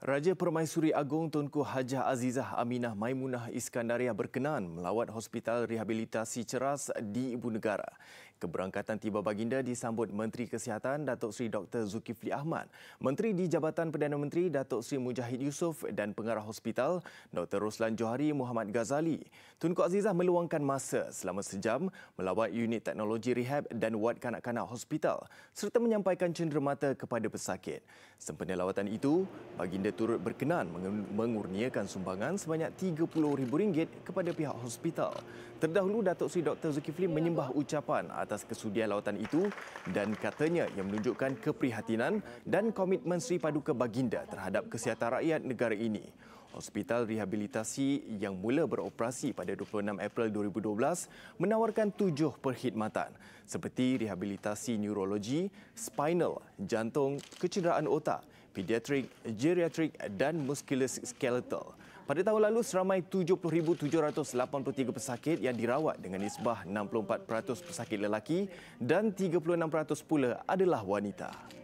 Raja Permaisuri Agong Tunku Hajah Azizah Aminah Maimunah Iskandaria berkenan melawat Hospital Rehabilitasi Ceras di Ibu Negara. Keberangkatan tiba baginda disambut Menteri Kesihatan Datuk Seri Dr. Zulkifli Ahmad, Menteri di Jabatan Perdana Menteri Datuk Seri Mujahid Yusof dan Pengarah Hospital Dr. Ruslan Johari Muhammad Ghazali. Tunku Azizah meluangkan masa selama sejam melawat unit teknologi rehab dan wad kanak-kanak hospital serta menyampaikan cenderamata kepada pesakit. Sempena lawatan itu, baginda turut berkenan mengurniakan sumbangan sebanyak RM30,000 kepada pihak hospital. Terdahulu, Datuk Seri Dr. Zulkifli menyembah ucapan atas kesudian lautan itu dan katanya yang menunjukkan keprihatinan dan komitmen Sri Paduka Baginda terhadap kesihatan rakyat negara ini. Hospital rehabilitasi yang mula beroperasi pada 26 April 2012 menawarkan tujuh perkhidmatan seperti rehabilitasi neurologi, spinal, jantung, kecederaan otak, pediatric, geriatric dan musculoskeletal. Pada tahun lalu, seramai 70,783 pesakit yang dirawat dengan nisbah 64% pesakit lelaki dan 36% pula adalah wanita.